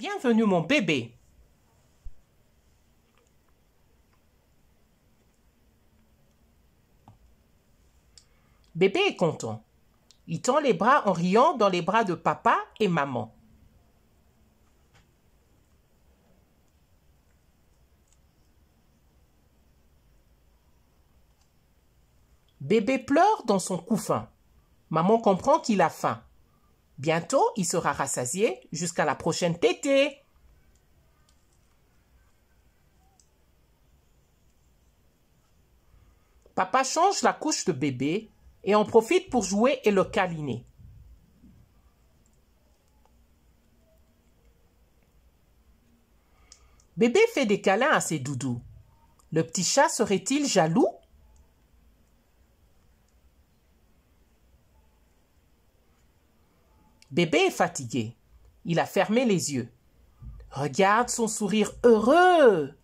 Bienvenue mon bébé. Bébé est content. Il tend les bras en riant dans les bras de papa et maman. Bébé pleure dans son couffin. Maman comprend qu'il a faim. Bientôt, il sera rassasié jusqu'à la prochaine tétée. Papa change la couche de bébé et en profite pour jouer et le câliner. Bébé fait des câlins à ses doudous. Le petit chat serait-il jaloux Bébé est fatigué. Il a fermé les yeux. Regarde son sourire heureux.